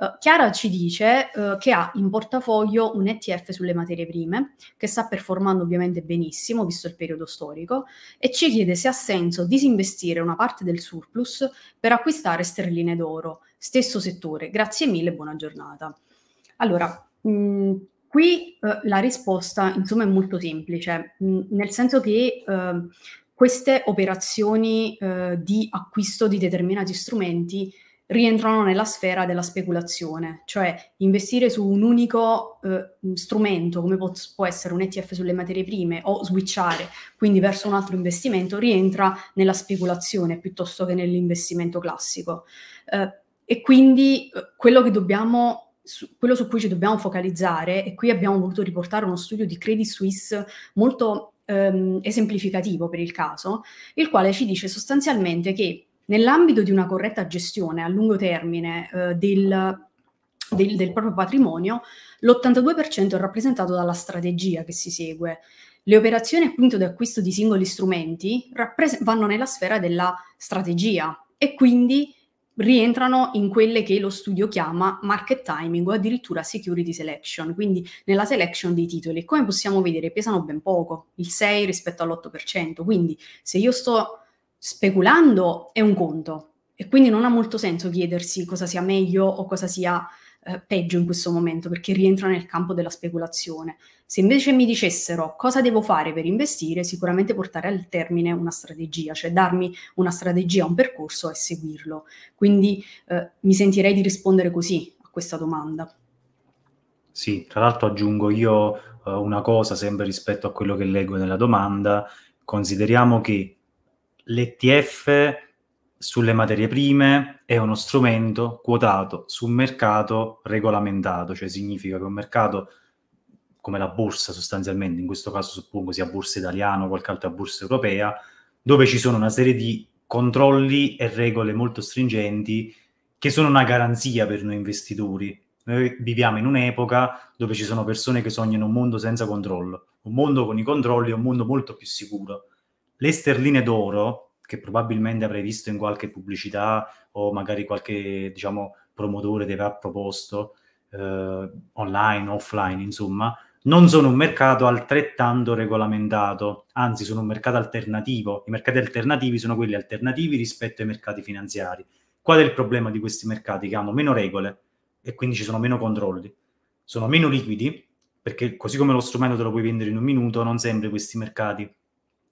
Eh, Chiara ci dice uh, che ha in portafoglio un ETF sulle materie prime, che sta performando ovviamente benissimo, visto il periodo storico, e ci chiede se ha senso disinvestire una parte del surplus per acquistare sterline d'oro. Stesso settore. Grazie mille, buona giornata. Allora, mh, mm, qui uh, la risposta insomma è molto semplice, mh, mm, nel senso che ehm, queste operazioni di acquisto di determinati strumenti rientrano nella sfera della speculazione, cioè investire su un unico eh, strumento come può, può, essere un ETF sulle materie prime o switchare quindi verso un altro investimento rientra nella speculazione piuttosto che nell'investimento classico. Eh, e quindi eh, quello, dobbiamo, su, quello su cui ci dobbiamo focalizzare, e qui abbiamo voluto riportare uno studio di Credit Suisse molto ehm, esemplificativo per il caso, il quale ci dice sostanzialmente che Nell'ambito di una corretta gestione a lungo termine eh, del, del, del proprio patrimonio, l'82% è rappresentato dalla strategia che si segue. Le operazioni appunto di acquisto di singoli strumenti rappres- vanno nella sfera della strategia e quindi rientrano in quelle che lo studio chiama market timing o addirittura security selection, quindi nella selection dei titoli. Come possiamo vedere, pesano ben poco, il 6 rispetto all'8%, quindi se io sto speculando è un conto e quindi non ha molto senso chiedersi cosa sia meglio o cosa sia eh, peggio in questo momento perché rientra nel campo della speculazione. Se invece mi dicessero cosa devo fare per investire, sicuramente portare al termine una strategia, cioè darmi una strategia, un percorso e seguirlo. Quindi eh, mi sentirei di rispondere così a questa domanda. Sì, tra l'altro aggiungo io eh, una cosa sempre rispetto a quello che leggo nella domanda. Consideriamo che l'ETF sulle materie prime è uno strumento quotato su un mercato regolamentato, cioè significa che un mercato come la borsa sostanzialmente, in questo caso suppongo sia borsa italiana o qualche altra borsa europea, dove ci sono una serie di controlli e regole molto stringenti che sono una garanzia per noi investitori. Noi viviamo in un'epoca dove ci sono persone che sognano un mondo senza controllo, un mondo con i controlli è un mondo molto più sicuro le sterline d'oro, che probabilmente avrei visto in qualche pubblicità o magari qualche, diciamo, promotore deve aver proposto eh, online, offline, insomma, non sono un mercato altrettanto regolamentato, anzi sono un mercato alternativo. I mercati alternativi sono quelli alternativi rispetto ai mercati finanziari. Qual è il problema di questi mercati? Che hanno meno regole e quindi ci sono meno controlli, sono meno liquidi, perché così come lo strumento te lo puoi vendere in un minuto, non sempre questi mercati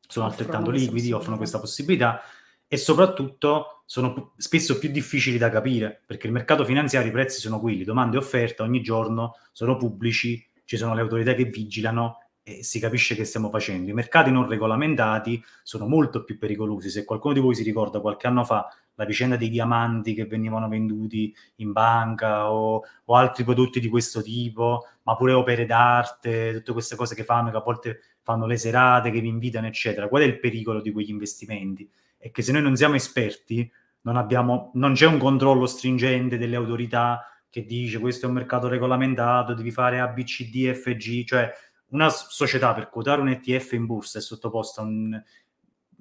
sono altrettanto liquidi, offrono questa possibilità e soprattutto sono spesso più difficili da capire perché il mercato finanziario i prezzi sono quelli, domanda e offerta ogni giorno sono pubblici, ci sono le autorità che vigilano e si capisce che stiamo facendo. I mercati non regolamentati sono molto più pericolosi. Se qualcuno di voi si ricorda qualche anno fa la vicenda dei diamanti che venivano venduti in banca o, o altri prodotti di questo tipo, ma pure opere d'arte, tutte queste cose che fanno, che a volte fanno le serate, che vi invitano, eccetera. Qual è il pericolo di quegli investimenti? È che se noi non siamo esperti, non, abbiamo, non c'è un controllo stringente delle autorità che dice questo è un mercato regolamentato, devi fare A, B, cioè una società per quotare un ETF in borsa è sottoposta a un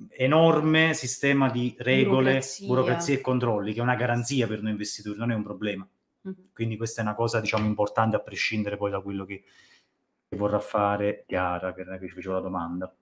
enorme sistema di regole, burocrazia. burocrazia e controlli, che è una garanzia per noi investitori, non è un problema. Mm-hmm. Quindi questa è una cosa, diciamo, importante a prescindere poi da quello che, che vorrà fare Chiara, che, che ci faceva la domanda.